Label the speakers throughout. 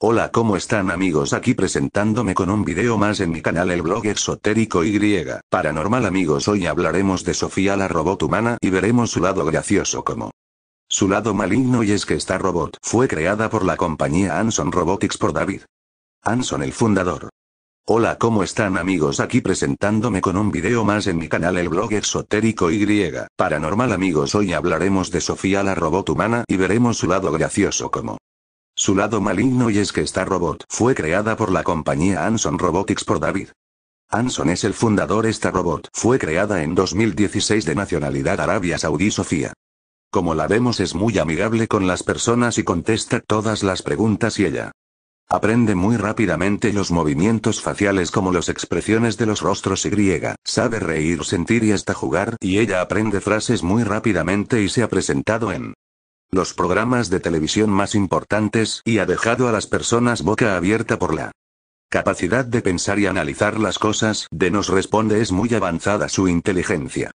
Speaker 1: Hola ¿cómo están amigos? Aquí presentándome con un video más en mi canal el blog esotérico y paranormal amigos hoy hablaremos de Sofía la robot humana y veremos su lado gracioso como su lado maligno y es que esta robot fue creada por la compañía Anson Robotics por David Anson el fundador. Hola ¿cómo están amigos? Aquí presentándome con un video más en mi canal el blog esotérico y paranormal amigos hoy hablaremos de Sofía la robot humana y veremos su lado gracioso como su lado maligno y es que esta robot fue creada por la compañía Anson Robotics por David. Anson es el fundador esta robot fue creada en 2016 de nacionalidad Arabia Saudí Sofía. Como la vemos es muy amigable con las personas y contesta todas las preguntas y ella Aprende muy rápidamente los movimientos faciales como las expresiones de los rostros y griega, sabe reír, sentir y hasta jugar, y ella aprende frases muy rápidamente y se ha presentado en los programas de televisión más importantes y ha dejado a las personas boca abierta por la capacidad de pensar y analizar las cosas de nos responde es muy avanzada su inteligencia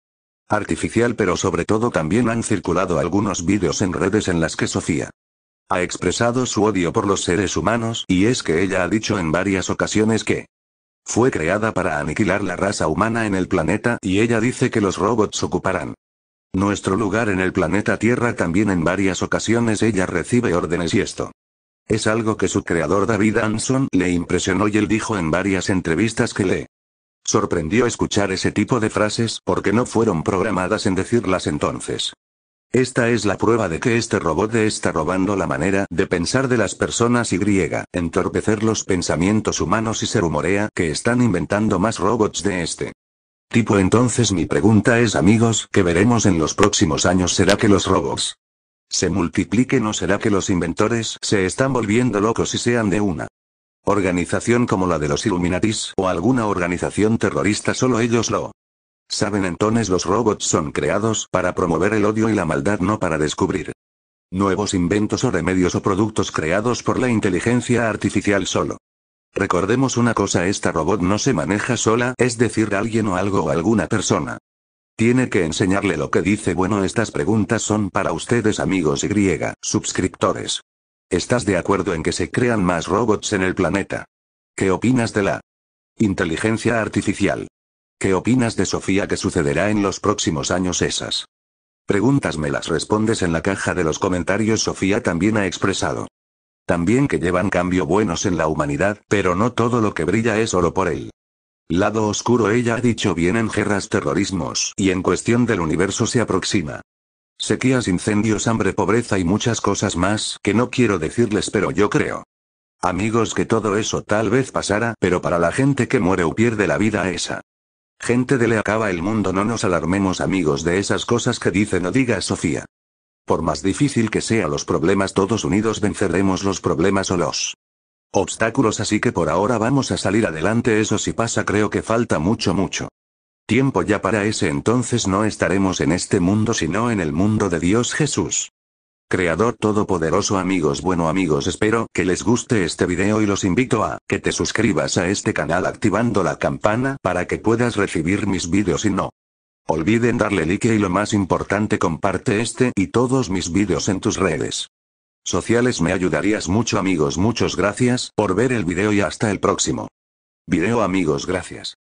Speaker 1: artificial pero sobre todo también han circulado algunos vídeos en redes en las que Sofía ha expresado su odio por los seres humanos y es que ella ha dicho en varias ocasiones que fue creada para aniquilar la raza humana en el planeta y ella dice que los robots ocuparán nuestro lugar en el planeta Tierra también en varias ocasiones ella recibe órdenes y esto. Es algo que su creador David Anson le impresionó y él dijo en varias entrevistas que le sorprendió escuchar ese tipo de frases porque no fueron programadas en decirlas entonces. Esta es la prueba de que este robot está robando la manera de pensar de las personas y griega, entorpecer los pensamientos humanos y se rumorea que están inventando más robots de este Tipo entonces mi pregunta es amigos, que veremos en los próximos años será que los robots se multipliquen o será que los inventores se están volviendo locos y sean de una organización como la de los Illuminatis o alguna organización terrorista solo ellos lo saben entonces los robots son creados para promover el odio y la maldad no para descubrir nuevos inventos o remedios o productos creados por la inteligencia artificial solo Recordemos una cosa, esta robot no se maneja sola, es decir, alguien o algo o alguna persona. Tiene que enseñarle lo que dice. Bueno, estas preguntas son para ustedes amigos y suscriptores. ¿Estás de acuerdo en que se crean más robots en el planeta? ¿Qué opinas de la inteligencia artificial? ¿Qué opinas de Sofía que sucederá en los próximos años esas? Preguntas me las respondes en la caja de los comentarios. Sofía también ha expresado también que llevan cambio buenos en la humanidad, pero no todo lo que brilla es oro por él. Lado oscuro ella ha dicho bien en guerras terrorismos y en cuestión del universo se aproxima. Sequías, incendios, hambre, pobreza y muchas cosas más que no quiero decirles pero yo creo. Amigos que todo eso tal vez pasara, pero para la gente que muere o pierde la vida esa. Gente de le acaba el mundo, no nos alarmemos amigos de esas cosas que dicen o diga Sofía. Por más difícil que sean los problemas todos unidos venceremos los problemas o los obstáculos así que por ahora vamos a salir adelante eso si pasa creo que falta mucho mucho. Tiempo ya para ese entonces no estaremos en este mundo sino en el mundo de Dios Jesús. Creador Todopoderoso amigos bueno amigos espero que les guste este video y los invito a que te suscribas a este canal activando la campana para que puedas recibir mis vídeos y no Olviden darle like y lo más importante comparte este y todos mis vídeos en tus redes sociales me ayudarías mucho amigos Muchas gracias por ver el vídeo y hasta el próximo. vídeo amigos gracias.